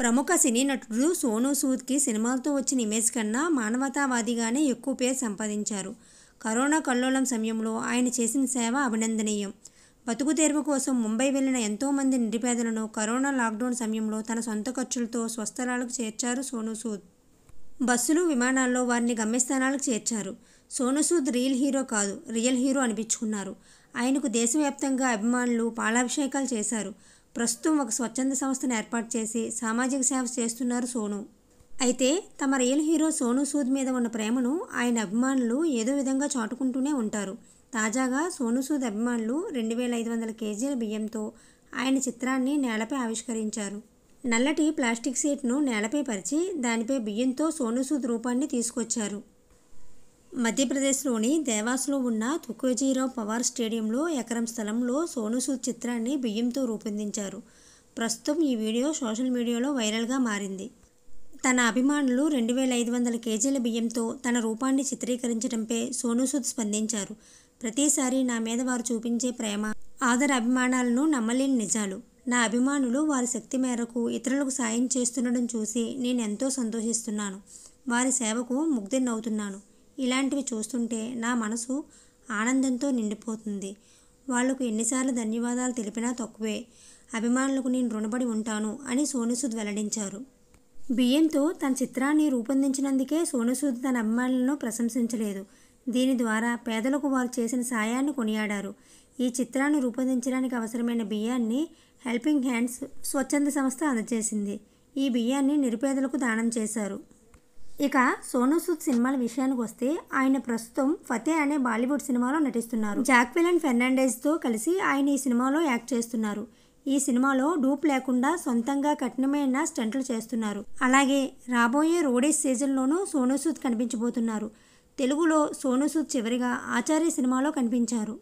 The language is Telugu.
ప్రముఖ సినీ నటుడు సోను సూద్కి సినిమాలతో వచ్చిన ఇమేజ్ కన్నా మానవతావాదిగానే ఎక్కువ పేరు సంపాదించారు కరోనా కల్లోలం సమయంలో ఆయన చేసిన సేవ అభినందనీయం బతుకు తెరువు కోసం ముంబై వెళ్లిన ఎంతోమంది నిరుపేదలను కరోనా లాక్డౌన్ సమయంలో తన సొంత ఖర్చులతో స్వస్థలాలకు చేర్చారు సోను సూద్ బస్సులు విమానాల్లో వారిని గమ్యస్థానాలకు చేర్చారు సోను సూద్ రియల్ హీరో కాదు రియల్ హీరో అనిపించుకున్నారు ఆయనకు దేశవ్యాప్తంగా అభిమానులు పాలాభిషేకాలు చేశారు ప్రస్తుతం ఒక స్వచ్ఛంద సంస్థను ఏర్పాటు చేసి సామాజిక సేవ చేస్తున్నారు సోను అయితే తమ రియల్ హీరో సోను సూద్ మీద ఉన్న ప్రేమను ఆయన అభిమానులు ఏదో విధంగా చాటుకుంటూనే ఉంటారు తాజాగా సోను సూద్ అభిమానులు రెండు వేల ఐదు వందల కేజీల బియ్యంతో ఆయన చిత్రాన్ని నేలపై ఆవిష్కరించారు నల్లటి ప్లాస్టిక్ సీట్ను నేలపై పరిచి దానిపై బియ్యంతో సోను సూద్ రూపాన్ని తీసుకొచ్చారు మధ్యప్రదేశ్లోని దేవాస్లో ఉన్న తుకోజీరావు పవార్ స్టేడియంలో ఎకరం స్థలంలో సోనూసూద్ చిత్రాన్ని బియ్యంతో రూపొందించారు ప్రస్తుతం ఈ వీడియో సోషల్ మీడియాలో వైరల్గా మారింది తన అభిమానులు రెండు వేల ఐదు వందల కేజీల బియ్యంతో తన రూపాన్ని చిత్రీకరించడంపై సోనూసూద్ స్పందించారు ప్రతిసారి నా మీద వారు చూపించే ప్రేమ ఆదర అభిమానాలను నమ్మలేని నిజాలు నా అభిమానులు వారి శక్తి మేరకు ఇతరులకు సాయం చేస్తుండడం చూసి నేను ఎంతో సంతోషిస్తున్నాను వారి సేవకు ముగ్ధున్నవుతున్నాను ఇలాంటివి చూస్తుంటే నా మనసు ఆనందంతో నిండిపోతుంది వాళ్లకు ఎన్నిసార్లు ధన్యవాదాలు తెలిపినా తక్కువే అభిమానులకు నేను రుణపడి ఉంటాను అని సోనుసూద్ వెల్లడించారు బియ్యంతో తన చిత్రాన్ని రూపొందించినందుకే సోనుసూద్ తన అభిమానులను ప్రశంసించలేదు దీని ద్వారా పేదలకు వారు చేసిన సాయాన్ని కొనియాడారు ఈ చిత్రాన్ని రూపొందించడానికి అవసరమైన బియ్యాన్ని హెల్పింగ్ హ్యాండ్స్ స్వచ్ఛంద సంస్థ అందజేసింది ఈ బియ్యాన్ని నిరుపేదలకు దానం చేశారు ఇక సోనూ సూద్ సినిమాల విషయానికి వస్తే ఆయన ప్రస్తుతం ఫతే అనే బాలీవుడ్ సినిమాలో నటిస్తున్నారు జాక్విల్ అండ్ ఫెర్నాండెజ్తో కలిసి ఆయన ఈ సినిమాలో యాక్ట్ చేస్తున్నారు ఈ సినిమాలో డూప్ లేకుండా సొంతంగా కఠినమైన స్టంట్లు చేస్తున్నారు అలాగే రాబోయే రోడేస్ సీజన్లోనూ సోనూ సూద్ కనిపించబోతున్నారు తెలుగులో సోనూ సూద్ చివరిగా ఆచార్య సినిమాలో కనిపించారు